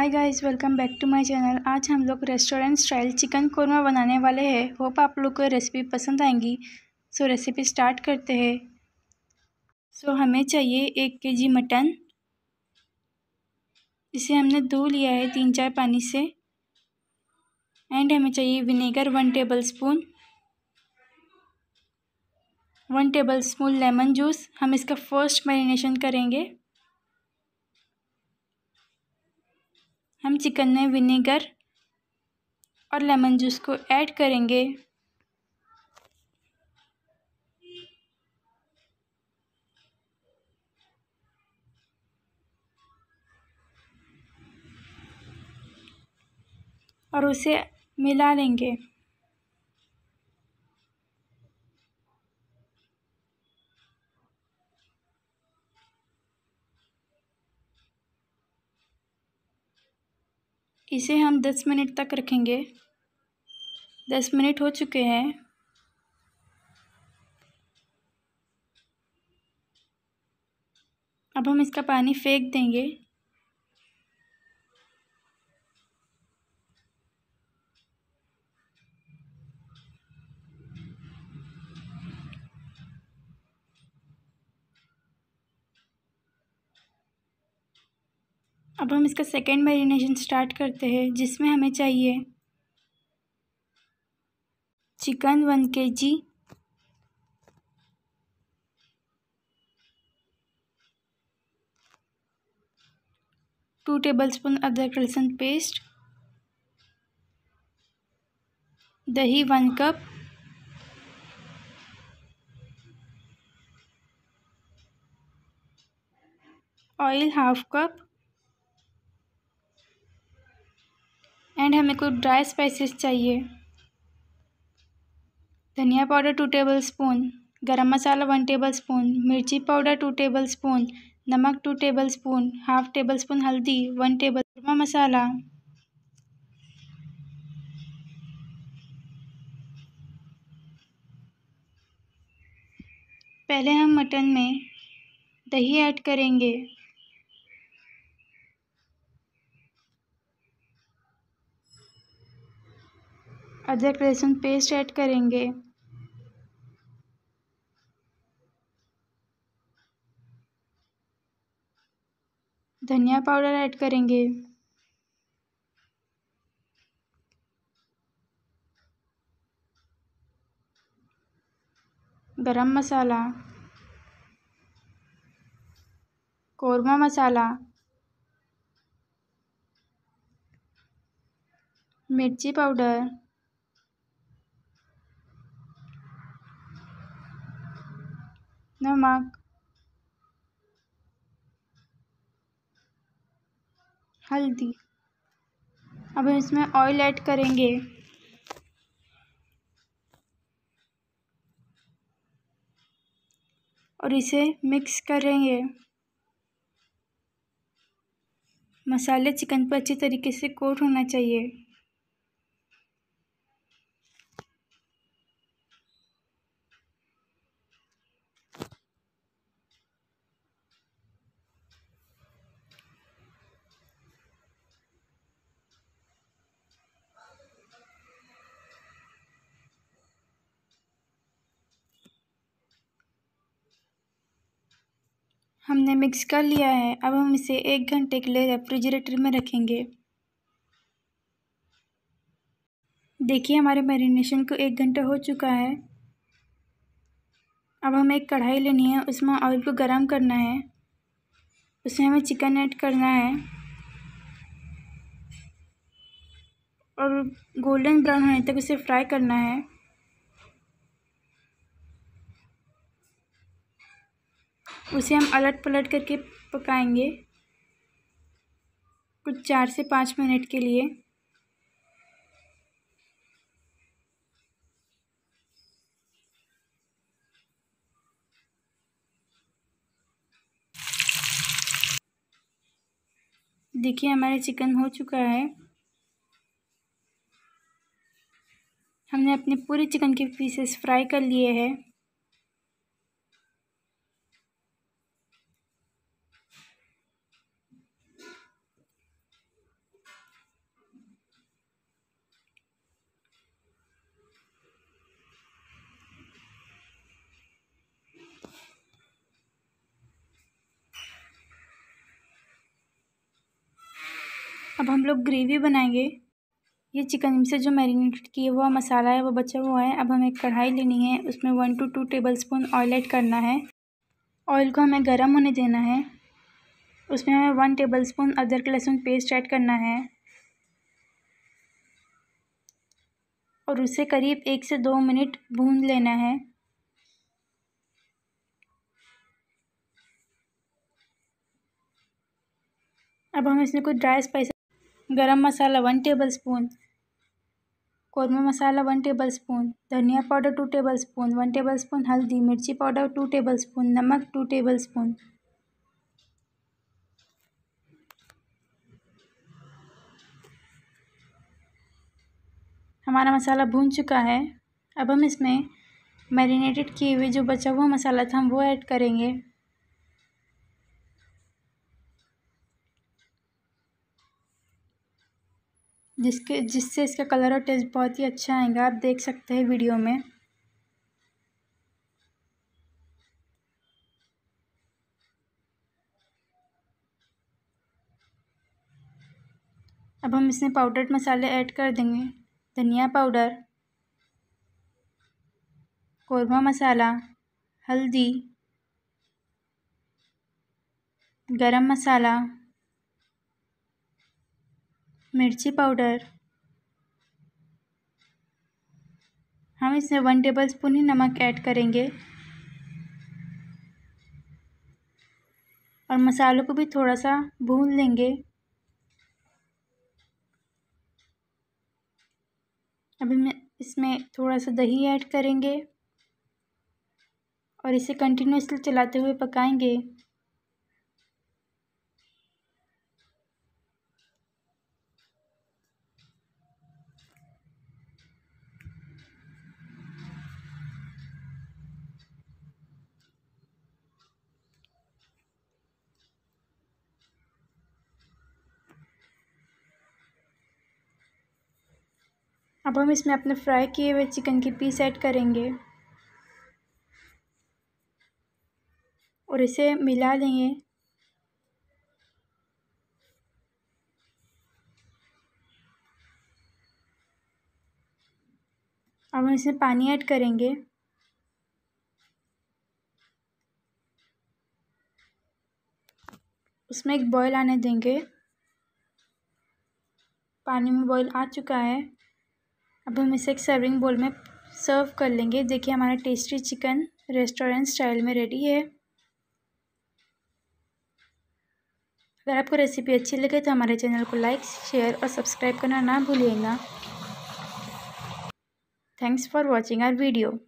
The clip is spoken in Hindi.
hi guys welcome back to my channel आज हम लोग रेस्टोरेंट स्टाइल चिकन कोरमा बनाने वाले हैं होप आप लोग को रेसिपी पसंद आएंगी सो रेसिपी स्टार्ट करते हैं सो हमें चाहिए एक के जी मटन इसे हमने धो लिया है तीन चार पानी से एंड हमें चाहिए vinegar one tablespoon one tablespoon lemon juice हम इसका फर्स्ट मैरिनेशन करेंगे हम चिकन में विनेगर और लेमन जूस को ऐड करेंगे और उसे मिला लेंगे इसे हम दस मिनट तक रखेंगे दस मिनट हो चुके हैं अब हम इसका पानी फेंक देंगे अब हम इसका सेकेंड मैरिनेशन स्टार्ट करते हैं जिसमें हमें चाहिए चिकन वन के जी टू टेबल स्पून अदरक लहसुन पेस्ट दही one cup oil half cup and हमें कुछ ड्राई स्पाइसेस चाहिए धनिया powder two tablespoon garam masala one tablespoon मिर्ची पाउडर टू टेबल स्पून नमक two tablespoon half tablespoon हल्दी वन टेबल कुरमा मसाला पहले हम मटन में दही ऐड करेंगे अदरक लहसुन पेस्ट ऐड करेंगे धनिया पाउडर ऐड करेंगे गरम मसाला कौरमा मसाला मिर्ची पाउडर नमक हल्दी अब हम इसमें ऑयल ऐड करेंगे और इसे मिक्स करेंगे मसाले चिकन पर अच्छी तरीके से कोट होना चाहिए हमने मिक्स कर लिया है अब हम इसे एक घंटे के लिए रेफ्रिजरेटर में रखेंगे देखिए हमारे मैरिनेशन को एक घंटा हो चुका है अब हमें एक कढ़ाई लेनी है उसमें ऑयल को गरम करना है उसमें हमें चिकन ऐड करना है और गोल्डन ब्राउन होने तक उसे फ्राई करना है उसे हम अलट पलट करके पकाएंगे कुछ चार से पाँच मिनट के लिए देखिए हमारा चिकन हो चुका है हमने अपने पूरे चिकन के पीसेस फ्राई कर लिए हैं अब हम लोग ग्रेवी बनाएंगे ये चिकन से जो मैरिनेट किया हुआ मसाला है वो बचा हुआ है अब हमें कढ़ाई लेनी है उसमें one two two tablespoon oil add करना है ऑयल को हमें गर्म होने देना है उसमें हमें वन टेबल स्पून अदरक लहसुन पेस्ट ऐड करना है और उसे करीब एक से दो मिनट भून लेना है अब हम इसमें कुछ dry spice garam masala one tablespoon korma masala one tablespoon धनिया powder two tablespoon one tablespoon हल्दी मिर्ची पाउडर टू टेबल स्पून नमक टू टेबल स्पून हमारा मसाला भून चुका है अब हम इसमें मैरिनेटेड किए हुए जो बचा हुआ मसाला था हम वो ऐड करेंगे जिसके जिससे इसका कलर और टेस्ट बहुत ही अच्छा आएगा आप देख सकते हैं वीडियो में अब हम इसमें पाउडर्ड मसाले ऐड कर देंगे धनिया पाउडर कौरमा मसाला हल्दी गरम मसाला मिर्ची पाउडर हम इसमें वन टेबल स्पून ही नमक ऐड करेंगे और मसालों को भी थोड़ा सा भून लेंगे अभी मैं इसमें थोड़ा सा दही ऐड करेंगे और इसे कंटिन्यूसली चलाते हुए पकाएंगे अब हम इसमें अपने फ्राई किए हुए चिकन के पीस ऐड करेंगे और इसे मिला लेंगे अब हम इसमें पानी ऐड करेंगे उसमें एक बॉयल आने देंगे पानी में बॉयल आ चुका है अब हम इसे एक सर्विंग बोल में सर्व कर लेंगे देखिए हमारा टेस्टी चिकन रेस्टोरेंट स्टाइल में रेडी है अगर आपको रेसिपी अच्छी लगे तो हमारे चैनल को लाइक शेयर और सब्सक्राइब करना ना भूलिएगा thanks for watching our video